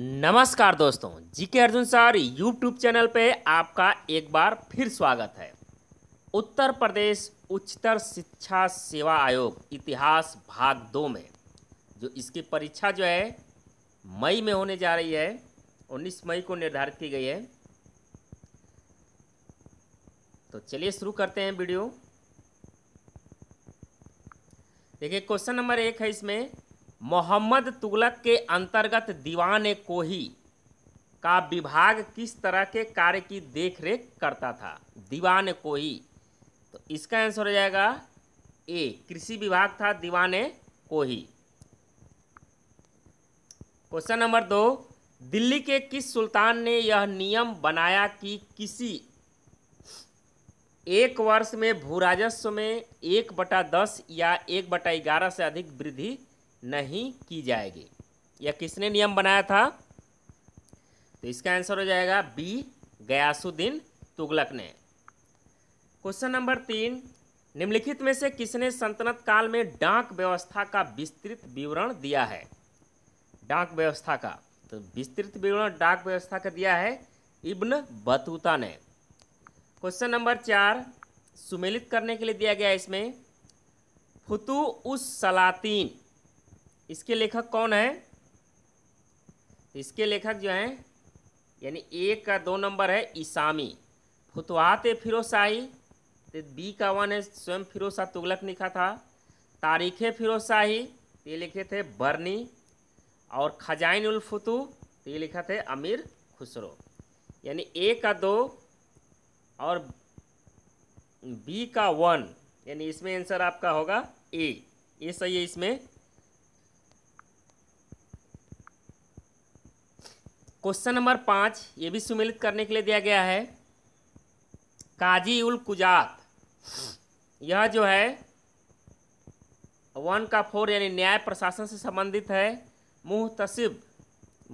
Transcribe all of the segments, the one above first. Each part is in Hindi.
नमस्कार दोस्तों जी के अर्जुन सर यूट्यूब चैनल पे आपका एक बार फिर स्वागत है उत्तर प्रदेश उच्चतर शिक्षा सेवा आयोग इतिहास भाग दो में जो इसकी परीक्षा जो है मई में होने जा रही है 19 मई को निर्धारित की गई है तो चलिए शुरू करते हैं वीडियो देखिए क्वेश्चन नंबर एक है इसमें मोहम्मद तुगलक के अंतर्गत दीवान कोही का विभाग किस तरह के कार्य की देखरेख करता था दीवान कोही तो इसका आंसर हो जाएगा ए कृषि विभाग था दीवान कोही क्वेश्चन नंबर दो दिल्ली के किस सुल्तान ने यह नियम बनाया कि किसी एक वर्ष में भू राजस्व में एक बटा दस या एक बटा ग्यारह से अधिक वृद्धि नहीं की जाएगी या किसने नियम बनाया था तो इसका आंसर हो जाएगा बी गयासुद्दीन तुगलक ने क्वेश्चन नंबर तीन निम्नलिखित में से किसने संतनत काल में डाक व्यवस्था का विस्तृत विवरण दिया है डाक व्यवस्था का तो विस्तृत विवरण डाक व्यवस्था का दिया है इब्न बतूता ने क्वेश्चन नंबर चार सुमेलित करने के लिए दिया गया इसमें फुतु उस सलातीन इसके लेखक कौन है इसके लेखक जो हैं यानी ए का दो नंबर है ईसामी फुतवात फिरोसाई तो बी का वन है स्वयं फिरोसा तुगलक लिखा था तारीख़ फिरोसाही तो ये लिखे थे बर्नी और खजाइन उल फुतू तो ये लिखा थे अमीर खुसरो यानी ए का दो और बी का वन यानी इसमें आंसर आपका होगा ए ये सही है इसमें क्वेश्चन नंबर पाँच ये भी सुमिलित करने के लिए दिया गया है काजी उल कुजात यह जो है वन का फोर यानी न्याय प्रशासन से संबंधित है मुहतसिब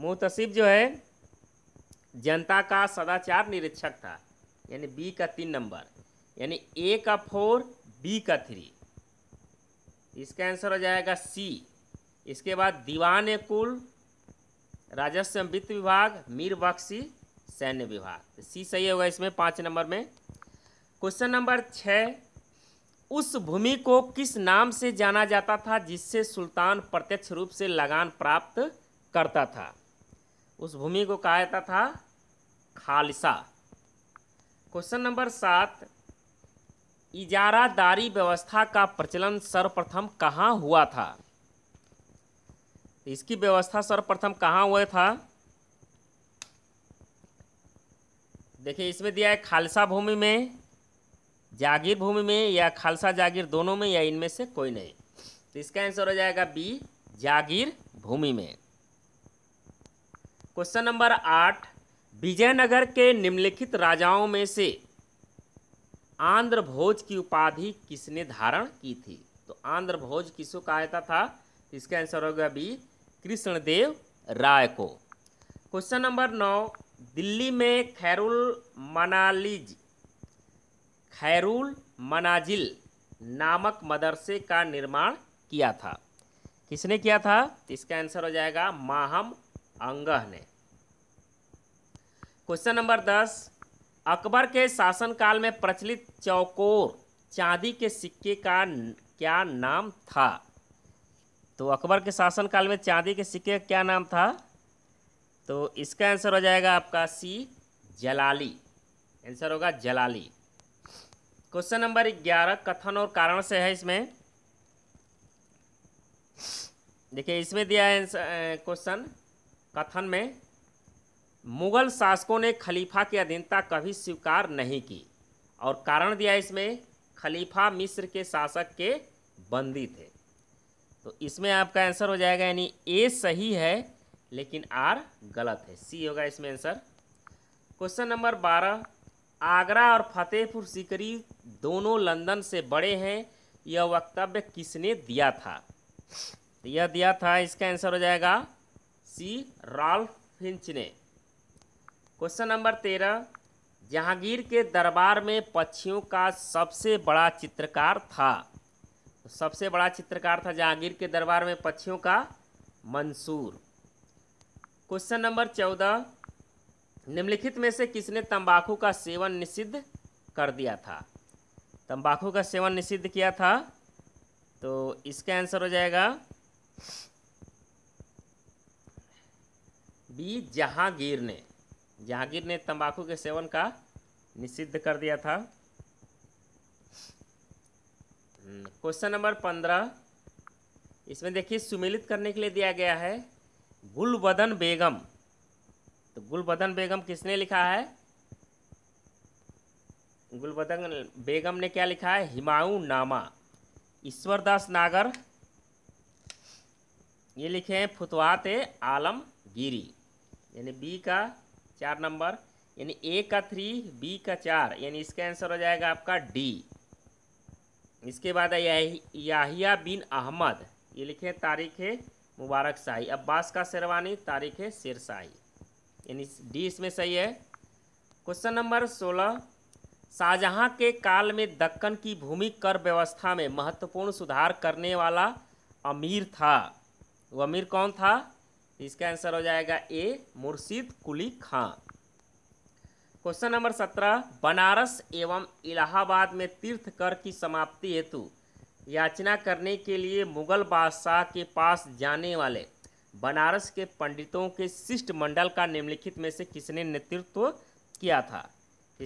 मुहतसिब जो है जनता का सदाचार निरीक्षक था यानी बी का तीन नंबर यानी ए का फोर बी का थ्री इसका आंसर हो जाएगा सी इसके बाद दीवान कुल राजस्व वित्त विभाग मीर बख्शी सैन्य विभाग तो सी सही होगा इसमें पाँच नंबर में क्वेश्चन नंबर छः उस भूमि को किस नाम से जाना जाता था जिससे सुल्तान प्रत्यक्ष रूप से लगान प्राप्त करता था उस भूमि को कहा जाता था खालिसा क्वेश्चन नंबर सात इजारादारी व्यवस्था का प्रचलन सर्वप्रथम कहाँ हुआ था इसकी व्यवस्था सर्वप्रथम कहाँ हुआ था देखिए इसमें दिया है खालसा भूमि में जागीर भूमि में या खालसा जागीर दोनों में या इनमें से कोई नहीं तो इसका आंसर हो जाएगा बी जागीर भूमि में क्वेश्चन नंबर आठ विजयनगर के निम्नलिखित राजाओं में से आंध्र भोज की उपाधि किसने धारण की थी तो आंध्र भोज किसको कहा था इसका आंसर होगा बी कृष्णदेव राय को क्वेश्चन नंबर नौ दिल्ली में खैरुल मनालिज खैरुल मनाजिल नामक मदरसे का निर्माण किया था किसने किया था तो इसका आंसर हो जाएगा माहम अंगह ने क्वेश्चन नंबर दस अकबर के शासनकाल में प्रचलित चौकोर चांदी के सिक्के का क्या नाम था तो अकबर के शासनकाल में चांदी के सिक्के का क्या नाम था तो इसका आंसर हो जाएगा आपका सी जलाली आंसर होगा जलाली क्वेश्चन नंबर ग्यारह कथन और कारण से है इसमें देखिए इसमें दिया है क्वेश्चन कथन में मुगल शासकों ने खलीफा की अधीनता कभी स्वीकार नहीं की और कारण दिया इसमें खलीफा मिस्र के शासक के बंदी थे तो इसमें आपका आंसर हो जाएगा यानी ए सही है लेकिन आर गलत है सी होगा इसमें आंसर क्वेश्चन नंबर बारह आगरा और फतेहपुर सिकरी दोनों लंदन से बड़े हैं यह वक्तव्य किसने दिया था तो यह दिया था इसका आंसर हो जाएगा सी राल्फ फिंच ने क्वेश्चन नंबर तेरह जहांगीर के दरबार में पक्षियों का सबसे बड़ा चित्रकार था सबसे बड़ा चित्रकार था जहांगीर के दरबार में पक्षियों का मंसूर क्वेश्चन नंबर चौदह निम्नलिखित में से किसने तंबाकू का सेवन निषिद्ध कर दिया था तंबाकू का सेवन निषिद्ध किया था तो इसका आंसर हो जाएगा बी जहांगीर ने जहांगीर ने तंबाकू के सेवन का निषिद्ध कर दिया था क्वेश्चन नंबर पंद्रह इसमें देखिए सुमिलित करने के लिए दिया गया है गुलबदन बेगम तो गुलबदन बेगम किसने लिखा है गुलबदन बेगम ने क्या लिखा है हिमाऊ नामा ईश्वरदास नागर ये लिखे हैं फुतवाते आलम गिरी यानी बी का चार नंबर यानी ए का थ्री बी का चार यानी इसका आंसर हो जाएगा आपका डी इसके बाद याहिया बिन अहमद ये लिखे तारीख है मुबारक शाही अब्बास का शेरवानी तारीख है शेर शाही यानी डी इसमें सही है क्वेश्चन नंबर सोलह शाहजहाँ के काल में दक्कन की भूमि कर व्यवस्था में महत्वपूर्ण सुधार करने वाला अमीर था वो अमीर कौन था इसका आंसर हो जाएगा ए मुर्शिद कुली खां क्वेश्चन नंबर सत्रह बनारस एवं इलाहाबाद में तीर्थ कर की समाप्ति हेतु याचना करने के लिए मुगल बादशाह के पास जाने वाले बनारस के पंडितों के शिष्ट मंडल का निम्नलिखित में से किसने नेतृत्व किया था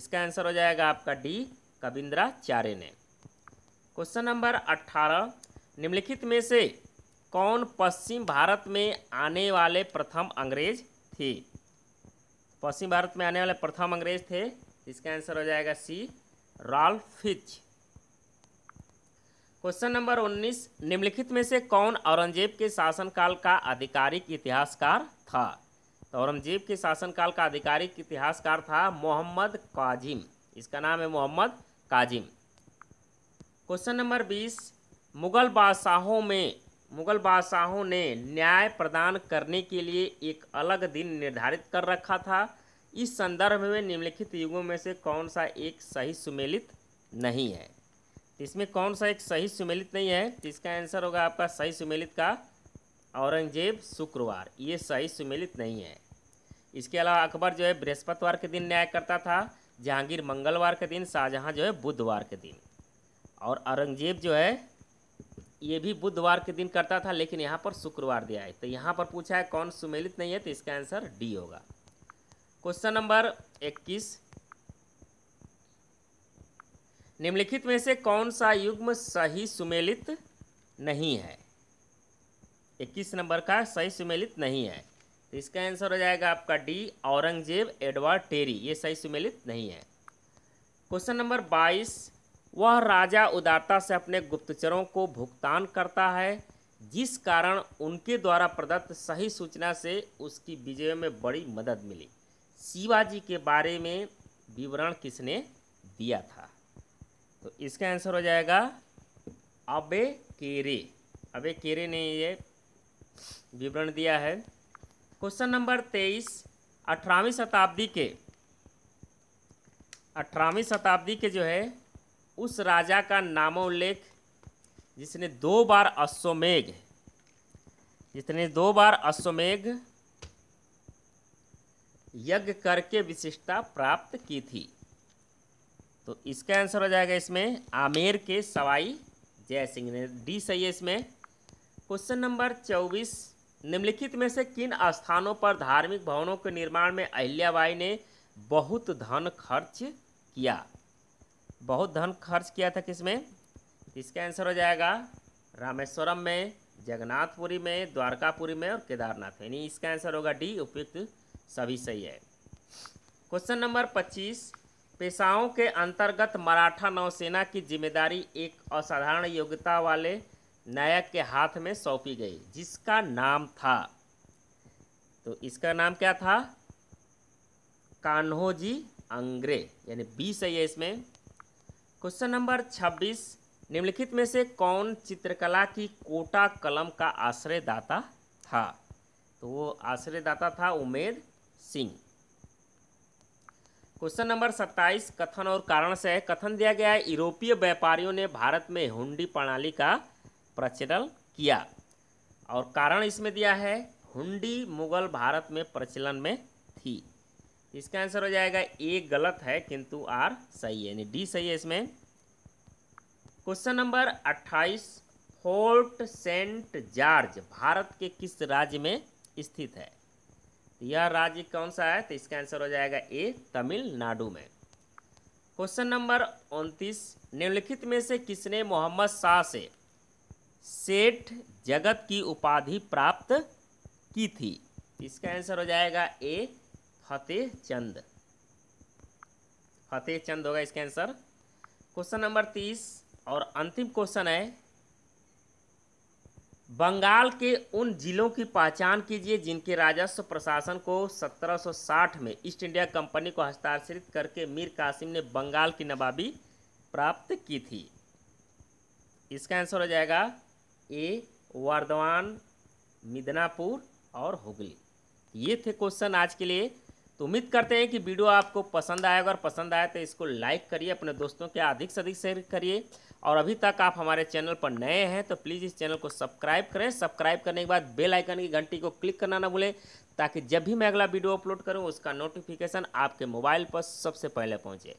इसका आंसर हो जाएगा आपका डी कविंद्राचार्य ने क्वेश्चन नंबर अट्ठारह निम्नलिखित में से कौन पश्चिम भारत में आने वाले प्रथम अंग्रेज थे पश्चिम भारत में आने वाले प्रथम अंग्रेज थे इसका आंसर हो जाएगा सी राल फिच क्वेश्चन नंबर 19 निम्नलिखित में से कौन औरंगजेब के शासनकाल का आधिकारिक इतिहासकार था तो औरंगजेब के शासनकाल का आधिकारिक इतिहासकार था मोहम्मद काजिम इसका नाम है मोहम्मद काजिम क्वेश्चन नंबर 20 मुगल बादशाहों में मुगल बादशाहों ने न्याय प्रदान करने के लिए एक अलग दिन निर्धारित कर रखा था इस संदर्भ में निम्नलिखित युगों में से कौन सा एक सही सुमेलित नहीं है इसमें कौन सा एक सही सुमेलित नहीं है तो इसका आंसर होगा आपका सही सुमेलित का औरंगजेब शुक्रवार ये सही सुमेलित नहीं है इसके अलावा अकबर जो है बृहस्पतिवार के दिन न्याय करता था जहांगीर मंगलवार के दिन शाहजहाँ जो है बुधवार के दिन और औरंगजेब जो है ये भी बुधवार के दिन करता था लेकिन यहाँ पर शुक्रवार दिया है तो यहाँ पर पूछा है कौन सुमेलित नहीं है तो इसका आंसर डी होगा क्वेश्चन नंबर इक्कीस निम्नलिखित में से कौन सा युग्म सही सुमेलित नहीं है इक्कीस नंबर का सही सुमेलित नहीं है तो इसका आंसर हो जाएगा आपका डी औरंगजेब एडवर्ड टेरी ये सही सुमेलित नहीं है क्वेश्चन नंबर बाईस वह राजा उदारता से अपने गुप्तचरों को भुगतान करता है जिस कारण उनके द्वारा प्रदत्त सही सूचना से उसकी विजय में बड़ी मदद मिली शिवाजी के बारे में विवरण किसने दिया था तो इसका आंसर हो जाएगा अबे केरे अबे केरे ने ये विवरण दिया है क्वेश्चन नंबर तेईस अठारहवीं शताब्दी के अठारहवीं शताब्दी के जो है उस राजा का नामोल्लेख जिसने दो बार अश्वमेघ जिसने दो बार अश्वमेघ यज्ञ करके विशिष्टता प्राप्त की थी तो इसका आंसर हो जाएगा इसमें आमेर के सवाई जय सिंह ने डी सही है इसमें क्वेश्चन नंबर चौबीस निम्नलिखित में से किन स्थानों पर धार्मिक भवनों के निर्माण में अहिल्याबाई ने बहुत धन खर्च किया बहुत धन खर्च किया था किसमें इसका आंसर हो जाएगा रामेश्वरम में जगन्नाथपुरी में द्वारकापुरी में और केदारनाथ में यानी इसका आंसर होगा डी उपयुक्त सभी सही है क्वेश्चन नंबर पच्चीस पेशाओं के अंतर्गत मराठा नौसेना की जिम्मेदारी एक असाधारण योग्यता वाले नायक के हाथ में सौंपी गई जिसका नाम था तो इसका नाम क्या था कान्होजी अंग्रे यानी बी सही है इसमें क्वेश्चन नंबर 26 निम्नलिखित में से कौन चित्रकला की कोटा कलम का आश्रयदाता था तो वो आश्रयदाता था उमेद सिंह क्वेश्चन नंबर 27 कथन और कारण से कथन दिया गया है यूरोपीय व्यापारियों ने भारत में हुंडी प्रणाली का प्रचलन किया और कारण इसमें दिया है हुंडी मुगल भारत में प्रचलन में थी इसका आंसर हो जाएगा ए गलत है किंतु आर सही है यानी डी सही है इसमें question number 28 Fort Saint George Bharat के किस राज्य में स्थित है तो यह राज्य कौन सा है तो इसका आंसर हो जाएगा ए तमिलनाडु में क्वेश्चन नंबर उनतीस निम्नलिखित में से किसने मोहम्मद शाह से सेठ जगत की उपाधि प्राप्त की थी इसका आंसर हो जाएगा ए फतेह चंद फतेह चंद होगा इसका आंसर क्वेश्चन नंबर तीस और अंतिम क्वेश्चन है बंगाल के उन जिलों की पहचान कीजिए जिनके राजस्व प्रशासन को 1760 में ईस्ट इंडिया कंपनी को हस्तांतरित करके मीर कासिम ने बंगाल की नवाबी प्राप्त की थी इसका आंसर हो जाएगा ए वर्धमान मिदनापुर और हुगली ये थे क्वेश्चन आज के लिए तो उम्मीद करते हैं कि वीडियो आपको पसंद आएगा और पसंद आए तो इसको लाइक करिए अपने दोस्तों के अधिक से अधिक शेयर करिए और अभी तक आप हमारे चैनल पर नए हैं तो प्लीज़ इस चैनल को सब्सक्राइब करें सब्सक्राइब करने के बाद बेल आइकन की घंटी को क्लिक करना ना भूलें ताकि जब भी मैं अगला वीडियो अपलोड करूँ उसका नोटिफिकेशन आपके मोबाइल पर सबसे पहले पहुँचे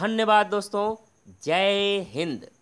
धन्यवाद दोस्तों जय हिंद